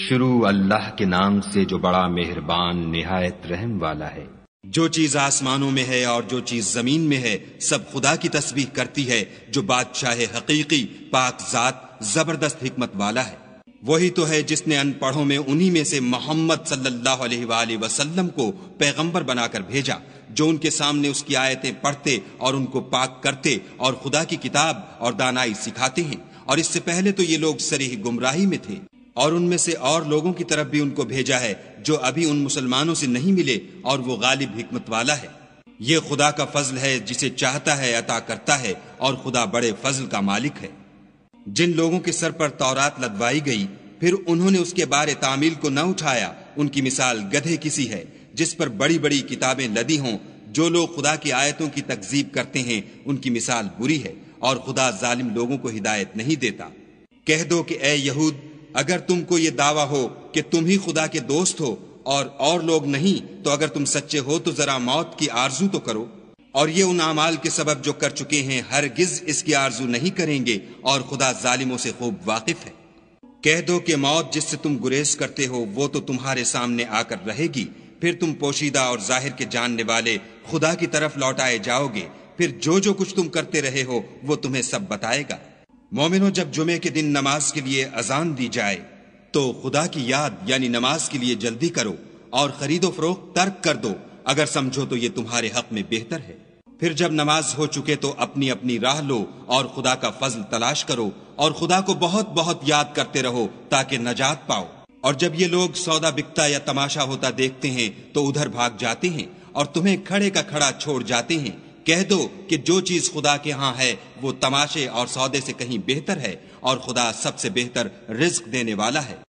शुरू अल्लाह के नाम से जो बड़ा मेहरबान निहायत रहम वाला है जो चीज आसमानों में है और जो चीज जमीन में है सब खुदा की तस्वीर करती है जो बादशाह हकीकी पाक जात जबरदस्त हिकमत वाला है वही तो है जिसने अनपढ़ों में उन्हीं में से मोहम्मद सल्लल्लाहु अलैहि वसल्लम को पैगंबर बनाकर भेजा जो उनके सामने उसकी आयतें पढ़ते और उनको पाक करते और खुदा की किताब और दानाई सिखाते हैं और इससे पहले तो ये लोग सरीह गुमराही में थे और उनमें से और लोगों की तरफ भी उनको भेजा है जो अभी उन मुसलमानों से नहीं मिले और वो गालिब हमत वाला है ये खुदा का फजल है जिसे चाहता है अता करता है और खुदा बड़े फजल का मालिक है जिन लोगों के सर पर तौरात लदवाई गई फिर उन्होंने उसके बारे तामील को न उठाया उनकी मिसाल गधे किसी है जिस पर बड़ी बड़ी किताबें लदी हों जो लोग खुदा की आयतों की तकजीब करते हैं उनकी मिसाल बुरी है और खुदा जालिम लोगों को हिदायत नहीं देता कह दो कि ए यहूद अगर तुमको ये दावा हो कि तुम ही खुदा के दोस्त हो और और लोग नहीं तो अगर तुम सच्चे हो तो जरा मौत की आरजू तो करो और ये उन अमाल के सबब जो कर चुके हैं हर गिज इसकी आरजू नहीं करेंगे और खुदा जालिमों से खूब वाकिफ है कह दो कि मौत जिससे तुम गुरेज करते हो वो तो तुम्हारे सामने आकर रहेगी फिर तुम पोशीदा और जाहिर के जानने वाले खुदा की तरफ लौटाए जाओगे फिर जो जो कुछ तुम करते रहे हो वो तुम्हें सब बताएगा मोमिनो जब जुमे के दिन नमाज के लिए अजान दी जाए तो खुदा की याद यानी नमाज के लिए जल्दी करो और खरीदो फरोख तर्क कर दो अगर समझो तो ये तुम्हारे हक में बेहतर है फिर जब नमाज हो चुके तो अपनी अपनी राह लो और खुदा का फजल तलाश करो और खुदा को बहुत बहुत याद करते रहो ताकि नजात पाओ और जब ये लोग सौदा बिकता या तमाशा होता देखते हैं तो उधर भाग जाते हैं और तुम्हें खड़े का खड़ा छोड़ जाते हैं कह दो कि जो चीज खुदा के यहाँ है वो तमाशे और सौदे से कहीं बेहतर है और खुदा सबसे बेहतर रिस्क देने वाला है